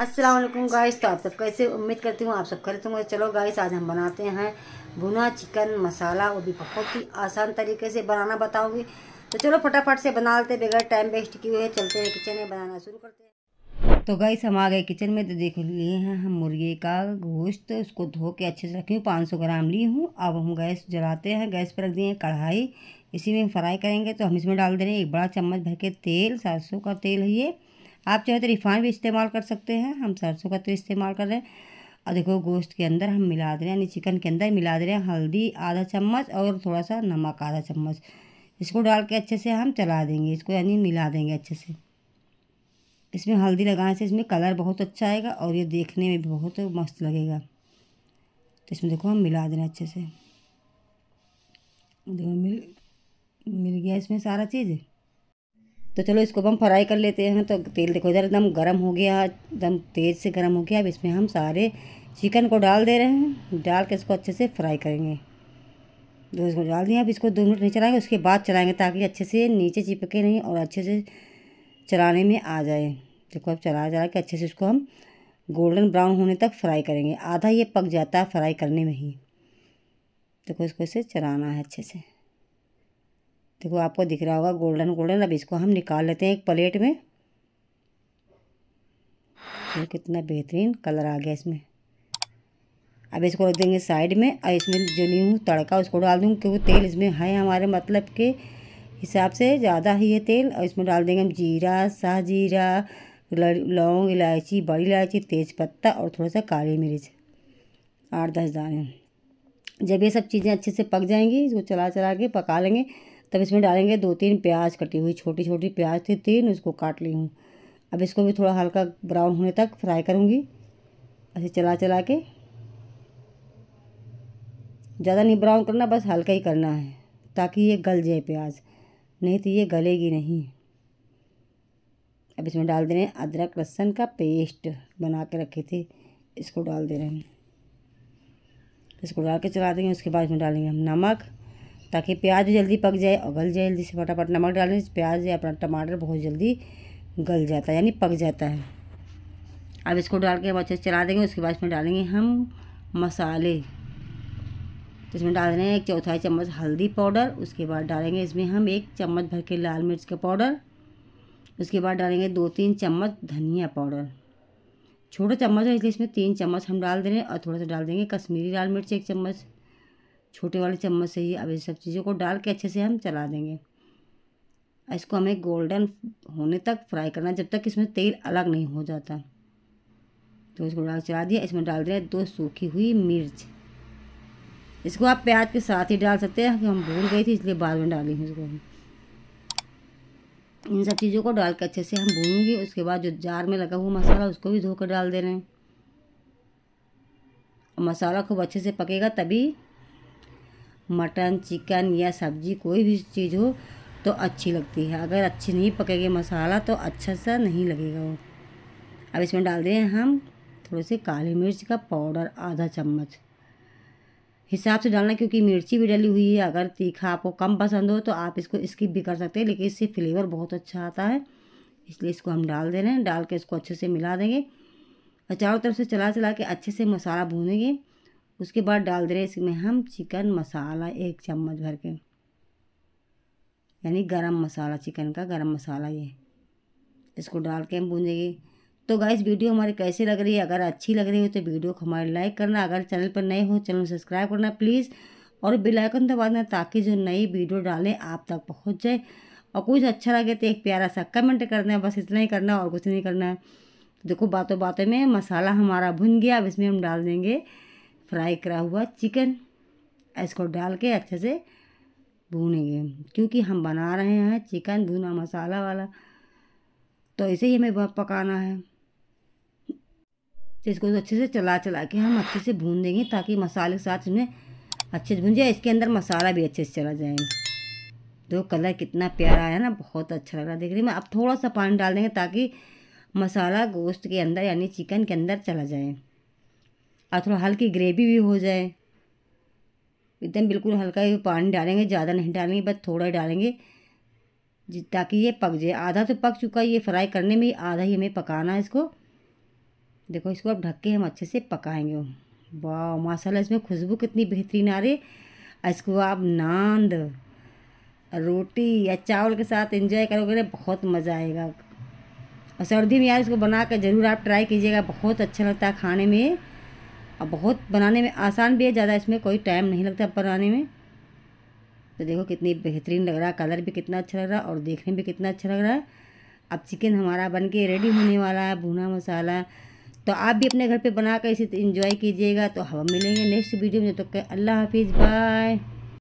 Aslam guys तो आप सब कैसे उम्मीद करती हूँ आप सब खरीद होंगे चलो गाइस आज हम बनाते हैं भुना चिकन मसाला वो भी बहुत ही आसान तरीके से बनाना बताऊँगी तो चलो फटाफट से बना लेते बगैर टाइम वेस्ट किए हुए चलते हैं किचन में बनाना शुरू करते हैं तो गाइस हम आ गए किचन में तो देख लिए हैं हम मुर्गे का गोश्त उसको धो के अच्छे से रखी हूँ पाँच सौ ग्राम ली हूँ अब हम गैस जलाते हैं गैस पर रख दिए कढ़ाई इसी में फ्राई करेंगे तो हम इसमें डाल दे रहे हैं एक बड़ा चम्मच भर के तेल सरसों का तेल है ये आप चाहे तो रिफाइंड भी इस्तेमाल कर सकते हैं हम सरसों का तेल इस्तेमाल कर रहे हैं और देखो गोश्त के अंदर हम मिला दे रहे हैं यानी चिकन के अंदर मिला दे रहे हैं हल्दी आधा चम्मच और थोड़ा सा नमक आधा चम्मच इसको डाल के अच्छे से हम चला देंगे इसको यानी मिला देंगे अच्छे से इसमें हल्दी लगाने से इसमें कलर बहुत अच्छा आएगा और ये देखने में भी बहुत मस्त लगेगा तो इसमें देखो हम मिला देना अच्छे से देखो मिल मिल गया इसमें सारा चीज़ तो चलो इसको हम फ्राई कर लेते हैं तो तेल देखो इधर एकदम गर्म हो गया एकदम तेज़ से गर्म हो गया अब इसमें हम सारे चिकन को डाल दे रहे हैं डाल के इसको अच्छे से फ्राई करेंगे दो तो इसको डाल दिया अब इसको दो मिनट नहीं चलाएंगे उसके बाद चलाएंगे ताकि अच्छे से नीचे चिपके नहीं और अच्छे से चलाने में आ जाए देखो अब चला चला के अच्छे से उसको हम गोल्डन ब्राउन होने तक फ्राई करेंगे आधा ये पक जाता है फ्राई करने में ही देखो इसको इसे चलाना है अच्छे से देखो आपको दिख रहा होगा गोल्डन गोल्डन अब इसको हम निकाल लेते हैं एक प्लेट में तो कितना बेहतरीन कलर आ गया इसमें अब इसको रख देंगे साइड में और इसमें जो नीम तड़का उसको डाल दूँगी क्योंकि तेल इसमें है हमारे मतलब के हिसाब से ज़्यादा ही है तेल और इसमें डाल देंगे हम जीरा शाह जीरा लौंग इलायची बड़ी इलायची तेज़पत्ता और थोड़ा सा काली मिर्च आठ दस दाने जब ये सब चीज़ें अच्छे से पक जाएंगी इसको चला चला के पका लेंगे तब इसमें डालेंगे दो तीन प्याज कटी हुई छोटी छोटी प्याज थी तीन उसको काट ली हूँ अब इसको भी थोड़ा हल्का ब्राउन होने तक फ्राई करूँगी ऐसे चला चला के ज़्यादा नहीं ब्राउन करना बस हल्का ही करना है ताकि ये गल जाए प्याज नहीं तो ये गलेगी नहीं अब इसमें डाल दे रहे हैं अदरक लहसुन का पेस्ट बना के रखी थी इसको डाल दे रहे हैं इसको डाल के चला देंगे उसके बाद इसमें डालेंगे हम नमक ताकि प्याज जल्दी पक जाए और गल जाए जल्दी से फटाफट नमक डालें प्याज या अपना टमाटर बहुत जल्दी गल जाता है यानी पक जाता है अब इसको डाल के हम अच्छे से चला देंगे उसके बाद इसमें डालेंगे हम मसाले तो इसमें डाल रहे हैं एक चौथाई चम्मच हल्दी पाउडर उसके बाद डालेंगे इसमें हम एक चम्मच भर के लाल मिर्च का पाउडर उसके बाद डालेंगे दो तीन चम्मच धनिया पाउडर छोटा चम्मच है इसलिए इसमें तीन चम्मच हम डाल दे रहे हैं और थोड़ा सा डाल देंगे कश्मीरी लाल मिर्च एक चम्मच छोटे वाले चम्मच से ही अब इस सब चीज़ों को डाल के अच्छे से हम चला देंगे इसको हमें गोल्डन होने तक फ्राई करना जब तक इसमें तेल अलग नहीं हो जाता तो इसको डाल चला दिया इसमें डाल दिया दो सूखी हुई मिर्च इसको आप प्याज के साथ ही डाल सकते हैं कि हम भूल गए थे इसलिए बाद में डाली हूँ इसको इन सब चीज़ों को डाल के अच्छे से हम भूनूंगी उसके बाद जो जार में लगा हुआ मसाला उसको भी धो कर डाल दे रहे हैं मसाला खूब अच्छे से पकेगा तभी मटन चिकन या सब्ज़ी कोई भी चीज़ हो तो अच्छी लगती है अगर अच्छी नहीं पकेगी मसाला तो अच्छा सा नहीं लगेगा वो अब इसमें डाल दें हम थोड़े से काली मिर्च का पाउडर आधा चम्मच हिसाब से डालना क्योंकि मिर्ची भी डली हुई है अगर तीखा आपको कम पसंद हो तो आप इसको स्किप भी कर सकते हैं लेकिन इससे फ्लेवर बहुत अच्छा आता है इसलिए इसको हम डाल दे रहे हैं डाल के इसको अच्छे से मिला देंगे और चारों तरफ से चला चला के अच्छे से मसाला भूनेंगे उसके बाद डाल दे रहे इसमें हम चिकन मसाला एक चम्मच भर के यानी गरम मसाला चिकन का गरम मसाला ये इसको डाल के हम भूनेंगे तो गाइस वीडियो हमारी कैसे लग रही है अगर अच्छी लग रही हो तो वीडियो को हमारे लाइक करना अगर चैनल पर नए हो चैनल सब्सक्राइब करना प्लीज़ और बेल आइकन दबा देना ताकि जो नई वीडियो डालें आप तक पहुँच जाए और कुछ अच्छा लगे तो एक प्यारा सा कमेंट करना है बस इतना ही करना और कुछ नहीं करना है देखो बातों बातों में मसाला हमारा भुन गया अब इसमें हम डाल देंगे फ्राई करा हुआ चिकन इसको डाल के अच्छे से भूनेंगे क्योंकि हम बना रहे हैं चिकन भुना मसाला वाला तो ऐसे ही हमें पकाना है तो इसको अच्छे से चला चला के हम अच्छे से भून देंगे ताकि मसाले के साथ इसमें अच्छे से भून जाए इसके अंदर मसाला भी अच्छे से चला जाए तो कलर कितना प्यारा आया ना बहुत अच्छा लग रहा है रही मैं अब थोड़ा सा पानी डाल देंगे ताकि मसाला गोश्त के अंदर यानी चिकन के अंदर चला जाए और थोड़ा हल्की ग्रेवी भी हो जाए एकदम बिल्कुल हल्का ही पानी डालेंगे ज़्यादा नहीं डालेंगे बस थोड़ा ही डालेंगे ताकि ये पक जाए आधा तो पक चुका है ये फ्राई करने में आधा ही हमें पकाना है इसको देखो इसको अब ढक के हम अच्छे से पकाएंगे वाह माशाल्लाह इसमें खुशबू कितनी बेहतरीन आ रही है इसको आप नांद रोटी या चावल के साथ एंजॉय करोगे बहुत मज़ा आएगा और सर्दी में यार इसको बना कर ज़रूर आप ट्राई कीजिएगा बहुत अच्छा लगता है खाने में और बहुत बनाने में आसान भी है ज़्यादा इसमें कोई टाइम नहीं लगता बनाने में तो देखो कितनी बेहतरीन लग रहा है कलर भी कितना अच्छा लग रहा है और देखने में भी कितना अच्छा लग रहा है अब चिकन हमारा बन के रेडी होने वाला है भुना मसाला तो आप भी अपने घर पे बना कर इसे इन्जॉय कीजिएगा तो हम मिलेंगे नेक्स्ट वीडियो में तो अल्लाह हाफिज़ बाय